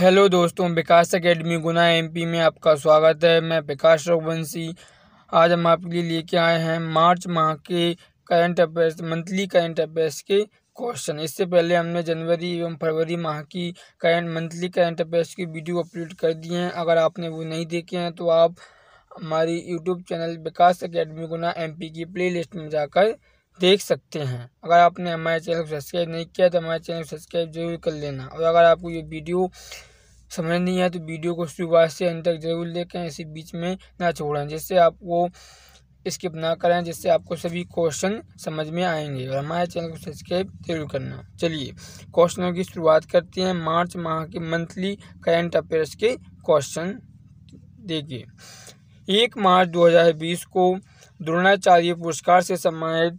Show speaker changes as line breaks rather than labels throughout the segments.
hello दोस्तों विकास academy गुना MP में आपका स्वागत है मैं विकास रघुवंशी आज हम आपके लिए लेके आए हैं मार्च माह के current affairs monthly current affairs के क्वेश्चन इससे पहले हमने जनवरी एवं फरवरी माह की करंट मंथली करंट अफेयर्स की वीडियो अपलोड कर दिए हैं अगर आपने वो नहीं देखे हैं तो आप हमारी YouTube channel Vikas academy Guna M की प्ले लिस्ट में जाकर देख सकते हैं अगर आपने हमारे चैनल को सब्सक्राइब नहीं किया तो हमारे चैनल को सब्सक्राइब जरूर कर लेना और अगर आपको ये वीडियो समझ नहीं आया तो वीडियो को शुरुआत से अंत तक जरूर देखें ऐसे बीच में ना छोड़ें जिससे आपको स्किप ना करें जिससे आपको सभी क्वेश्चन समझ में आएंगे और हमारे चैनल को सब्सक्राइब जरूर करना चलिए क्वेश्चनों की शुरुआत करते हैं मार्च माह के मंथली करेंट अफेयर्स के क्वेश्चन देखिए एक मार्च 2020 को द्रोणाचार्य पुरस्कार से सम्मानित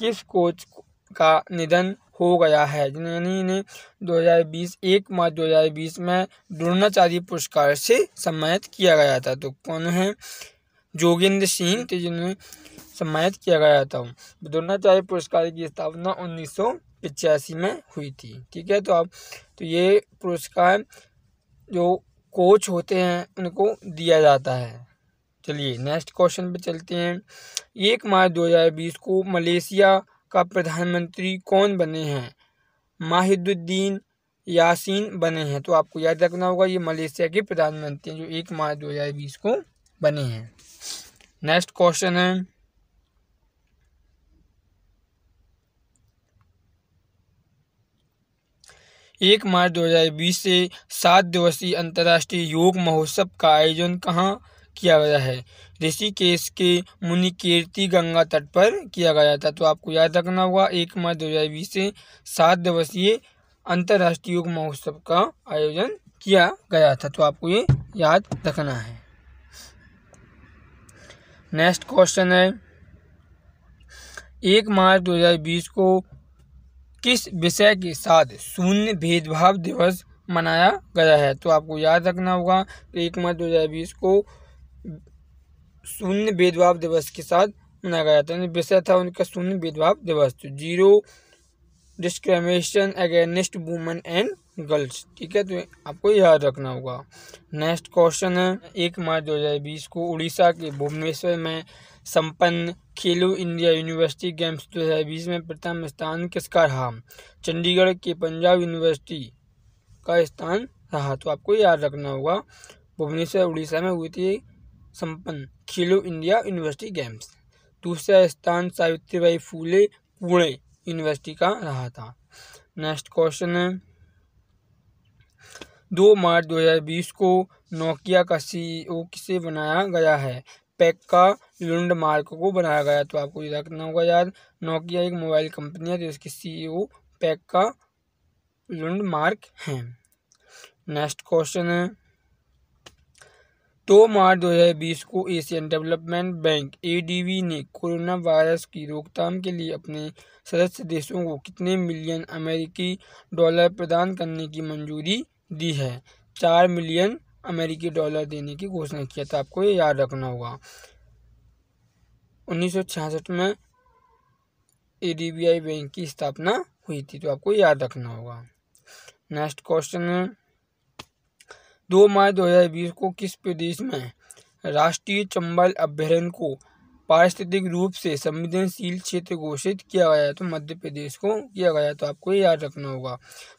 किस कोच को का निधन हो गया है दो इन्हें 2020 एक मार्च 2020 में द्रोणाचार्य पुरस्कार से सम्मानित किया गया था तो कौन है जोगेंद्र सिंह तो जिन्हें सम्मानित किया गया था द्रोणाचार्य पुरस्कार की स्थापना उन्नीस में हुई थी ठीक है तो अब तो ये पुरस्कार जो कोच होते हैं उनको दिया जाता है चलिए नेक्स्ट क्वेश्चन पे चलते हैं एक मार्च 2020 को मलेशिया का प्रधानमंत्री कौन बने हैं माहिदुद्दीन यासीन बने हैं तो आपको याद रखना होगा ये मलेशिया के प्रधानमंत्री हैं जो एक मार्च दो हज़ार बीस को बने हैं नेक्स्ट क्वेश्चन है एक मार्च 2020 से सात दिवसीय अंतर्राष्ट्रीय योग महोत्सव का आयोजन कहाँ किया गया है ऋषिकेश के मुनिकीर्ति गंगा तट पर किया गया था तो आपको याद रखना होगा एक मार्च दो हज़ार बीस से सात दिवसीय अंतर्राष्ट्रीय योग महोत्सव का आयोजन किया गया था तो आपको ये याद रखना है नेक्स्ट क्वेश्चन है एक मार्च 2020 को किस विषय के साथ शून्य भेदभाव दिवस मनाया गया है तो आपको याद रखना होगा एक मार्च 2020 को शून्य भेदभाव दिवस के साथ मनाया गया था विषय था उनका शून्य भेदभाव दिवस तो zero discrimination against women and girls ठीक है तो आपको याद रखना होगा नेक्स्ट क्वेश्चन है एक मार्च दो हज़ार बीस को उड़ीसा के भुवनेश्वर में संपन्न खेलो इंडिया यूनिवर्सिटी गेम्स दो हज़ार बीस में प्रथम स्थान किसका रहा चंडीगढ़ के पंजाब यूनिवर्सिटी का स्थान रहा तो आपको याद रखना होगा भुवनेश्वर उड़ीसा में हुई थी संपन्न खेलो इंडिया यूनिवर्सिटी गेम्स दूसरा स्थान सावित्रीबाई फूले पुणे यूनिवर्सिटी का रहा था नेक्स्ट क्वेश्चन है दो मार्च 2020 को नोकिया का सीईओ e किसे बनाया गया है पैक का लुंड मार्क को बनाया गया तो आपको ये रखना होगा यार नोकिया एक मोबाइल कंपनी है जिसके तो इसके सीईओ e पैक का लुंड मार्क है नेक्स्ट क्वेश्चन है दो मार्च बीस को एशियन डेवलपमेंट बैंक एडीबी ने कोरोना वायरस की रोकथाम के लिए अपने सदस्य देशों को कितने मिलियन अमेरिकी डॉलर प्रदान करने की मंजूरी दी है चार मिलियन अमेरिकी डॉलर देने की घोषणा किया था तो आपको ये याद रखना होगा 1966 में आई बैंक की स्थापना हुई थी तो आपको याद रखना होगा नेक्स्ट क्वेश्चन है दो मार्च दो हज़ार बीस को किस प्रदेश में राष्ट्रीय चंबल अभ्यारण्य को पारिस्थितिक रूप से संवेदनशील क्षेत्र घोषित किया गया तो मध्य प्रदेश को किया गया तो आपको ये याद रखना होगा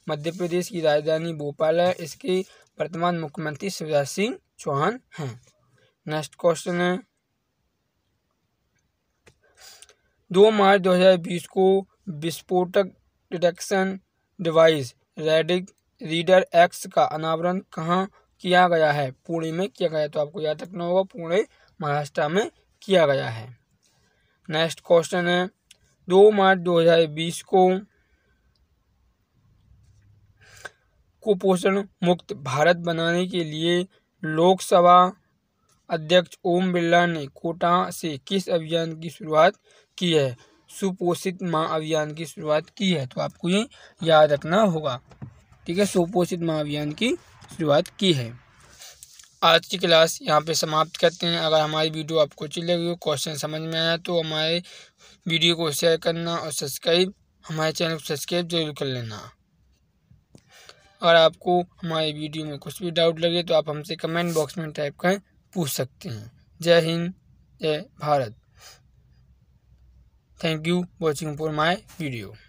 मध्य प्रदेश की राजधानी भोपाल है इसके वर्तमान मुख्यमंत्री शिवराज सिंह चौहान हैं नेक्स्ट क्वेश्चन है दो मार्च 2020 को विस्फोटक डिटेक्शन डिवाइस रेडिक रीडर एक्स का अनावरण कहाँ किया गया है पुणे में किया गया है तो आपको याद रखना होगा पुणे महाराष्ट्र में किया गया है नेक्स्ट क्वेश्चन है दो मार्च 2020 को कुपोषण मुक्त भारत बनाने के लिए लोकसभा अध्यक्ष ओम बिरला ने कोटा से किस अभियान की शुरुआत की है सुपोषित माँ अभियान की शुरुआत की है तो आपको ये याद रखना होगा ठीक है सुपोषित महाअभियान की शुरुआत की है आज की क्लास यहाँ पे समाप्त करते हैं अगर हमारी वीडियो आपको अच्छी लगी हो क्वेश्चन समझ में आया तो हमारे वीडियो को शेयर करना और सब्सक्राइब हमारे चैनल को सब्सक्राइब जरूर कर लेना अगर आपको हमारे वीडियो में कुछ भी डाउट लगे तो आप हमसे कमेंट बॉक्स में टाइप कर पूछ सकते हैं जय हिंद जय Bharat thank you watching for my video